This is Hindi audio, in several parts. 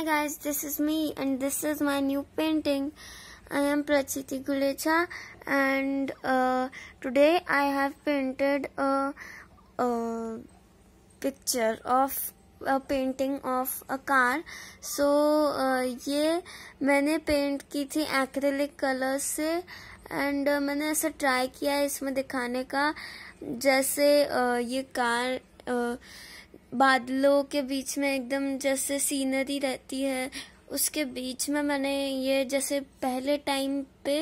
Hi guys, this is me and this is my new painting. I am Prachiti Gulecha and uh, today I have painted a, a, picture of a painting of a car. So uh, ये मैंने paint की थी acrylic colors से and uh, मैंने ऐसा try किया इसमें दिखाने का जैसे uh, ये car uh, बादलों के बीच में एकदम जैसे सीनरी रहती है उसके बीच में मैंने ये जैसे पहले टाइम पे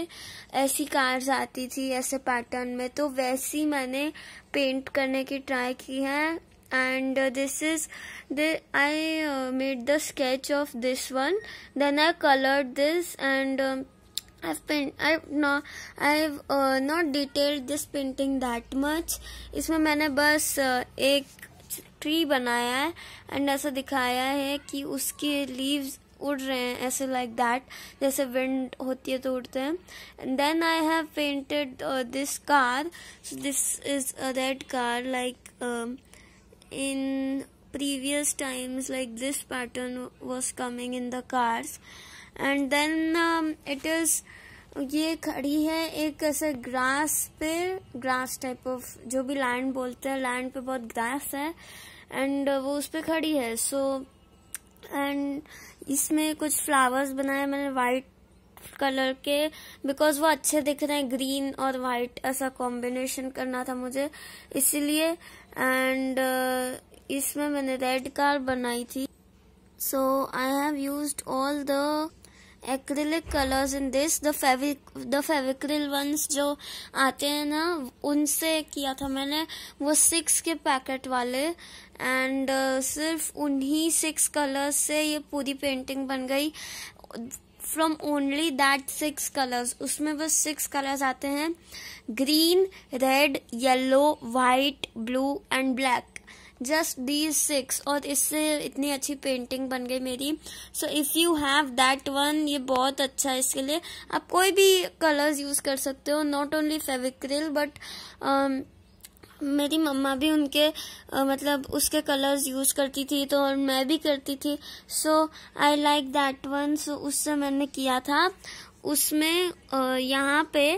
ऐसी कार्स आती थी ऐसे पैटर्न में तो वैसी मैंने पेंट करने की ट्राई की है and this is the I made the sketch of this one then I coloured this and I've paint I've not I've uh, not detailed this painting that much इसमें मैंने बस uh, एक ट्री बनाया है एंड ऐसा दिखाया है कि उसके लीव्स उड़ रहे हैं ऐसे लाइक दैट जैसे विंड होती है तो उड़ते हैं and then I have painted this car this is that car like in previous times like this pattern was coming in the cars and then it is ये खड़ी है एक ऐसे ग्रास पे ग्रास टाइप ऑफ जो भी लैंड बोलते हैं लैंड पे बहुत ग्रास है एंड वो उस पर खड़ी है सो एंड इसमें कुछ फ्लावर्स बनाए मैंने वाइट कलर के बिकॉज वो अच्छे दिख रहे हैं ग्रीन और वाइट ऐसा कॉम्बिनेशन करना था मुझे इसीलिए एंड इसमें मैंने रेड कार बनाई थी so I have used all the acrylic colours in this the the Fevicryl ones जो आते हैं ना उनसे किया था मैंने वो सिक्स के पैकेट वाले एंड uh, सिर्फ उन्हीं सिक्स कलर्स से ये पूरी पेंटिंग बन गई from only that six colors उसमें बस सिक्स कलर्स आते हैं green red yellow white blue and black just the six और इससे इतनी अच्छी पेंटिंग बन गई मेरी so if you have that one ये बहुत अच्छा है इसके लिए आप कोई भी कलर्स यूज़ कर सकते हो नॉट ओनली फेविक्रिल बट मेरी मम्मा भी उनके मतलब उसके कलर्स यूज करती थी तो और मैं भी करती थी so I like that one so उससे मैंने किया था उसमें यहाँ पे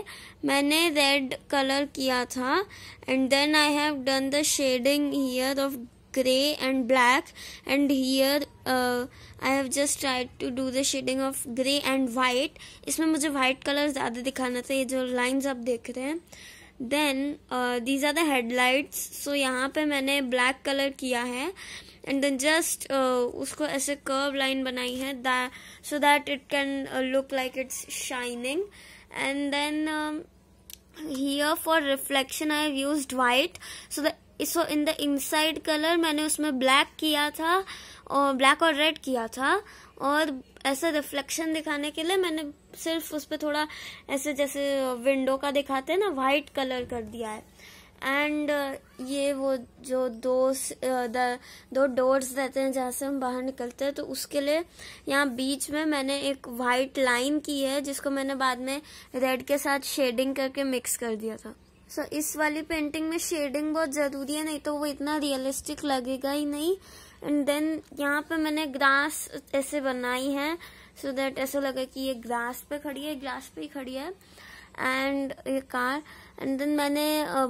मैंने रेड कलर किया था and then I have done the shading here of grey and black and here I have just tried to do the shading of grey and white इसमें मुझे व्हाइट कलर ज़्यादा दिखाना था ये जो लाइंस आप देख रहे हैं then these are the headlights so यहाँ पे मैंने ब्लैक कलर किया है एंड देन जस्ट उसको ऐसे कर्व लाइन बनाई है so that it can look like it's shining and then here for reflection I have use white so the so in the inside color मैंने उसमें ब्लैक किया था और ब्लैक और रेड किया था और ऐसे रिफ्लेक्शन दिखाने के लिए मैंने सिर्फ उस पर थोड़ा ऐसे जैसे विंडो का दिखाते हैं ना वाइट कलर कर दिया है एंड uh, ये वो जो दो uh, द, दो डोर्स रहते हैं जहाँ से हम बाहर निकलते हैं तो उसके लिए यहाँ बीच में मैंने एक वाइट लाइन की है जिसको मैंने बाद में रेड के साथ शेडिंग करके मिक्स कर दिया था सो so, इस वाली पेंटिंग में शेडिंग बहुत ज़रूरी है नहीं तो वो इतना रियलिस्टिक लगेगा ही नहीं एंड देन यहाँ पे मैंने ग्रास ऐसे बनाई है सो so दैट ऐसा लगा कि ये ग्रास पे खड़ी है ग्रास पे ही खड़ी है एंड ये कार एंड देन मैंने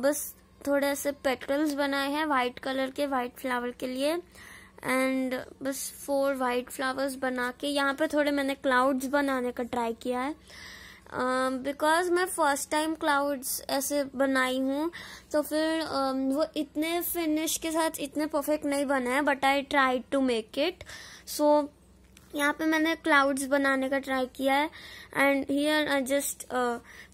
बस थोड़े से पेटल्स बनाए हैं वाइट कलर के वाइट फ्लावर के लिए एंड बस फोर वाइट फ्लावर्स बना के यहाँ पे थोड़े मैंने क्लाउड्स बनाने का ट्राई किया है बिकॉज um, uh, मैं फर्स्ट टाइम क्लाउड्स ऐसे बनाई हूँ तो फिर uh, वो इतने फिनिश के साथ इतने परफेक्ट नहीं बने हैं but I try to make it so यहाँ पे मैंने क्लाउड्स बनाने का ट्राई किया है and here I just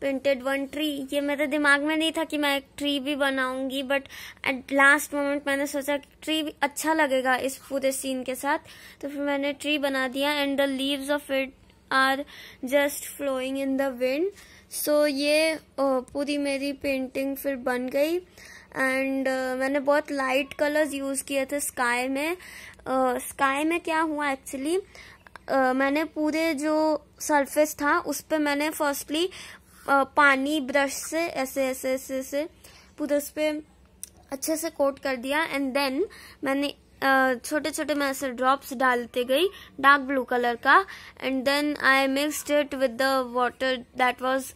painted one tree ये मेरे दिमाग में नहीं था कि मैं एक ट्री भी बनाऊंगी बट एट लास्ट मोमेंट मैंने सोचा कि ट्री भी अच्छा लगेगा इस पूरे सीन के साथ तो फिर मैंने ट्री बना दिया and the leaves of it are just flowing in the wind so ये पूरी मेरी पेंटिंग फिर बन गई एंड uh, मैंने बहुत लाइट कलर्स यूज़ किए थे स्काई में स्काई uh, में क्या हुआ एक्चुअली uh, मैंने पूरे जो सरफेस था उस पर मैंने फर्स्टली uh, पानी ब्रश से ऐसे ऐसे ऐसे ऐसे पूरे उस पर अच्छे से कोट कर दिया एंड देन मैंने छोटे छोटे मैं ऐसे ड्रॉप्स डालते गई डार्क ब्लू कलर का and then I mixed it with the water that was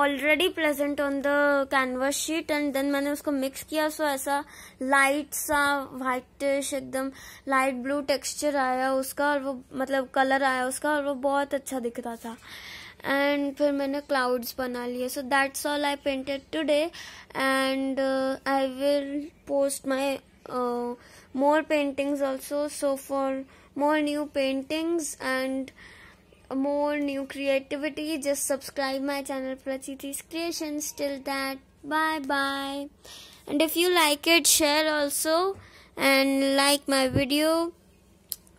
already present on the canvas sheet and then मैंने उसको मिक्स किया सो ऐसा लाइट सा वाइटिश एकदम लाइट ब्लू टेक्सचर आया उसका और वो मतलब कलर आया उसका और वो बहुत अच्छा दिख रहा था एंड फिर मैंने क्लाउड्स बना लिए so that's all I painted today and I will post my uh, more paintings also so for more new paintings and more new creativity just subscribe my channel Prachiti's creations till that bye bye and if you like it share also and like my video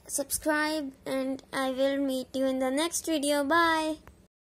subscribe and I will meet you in the next video bye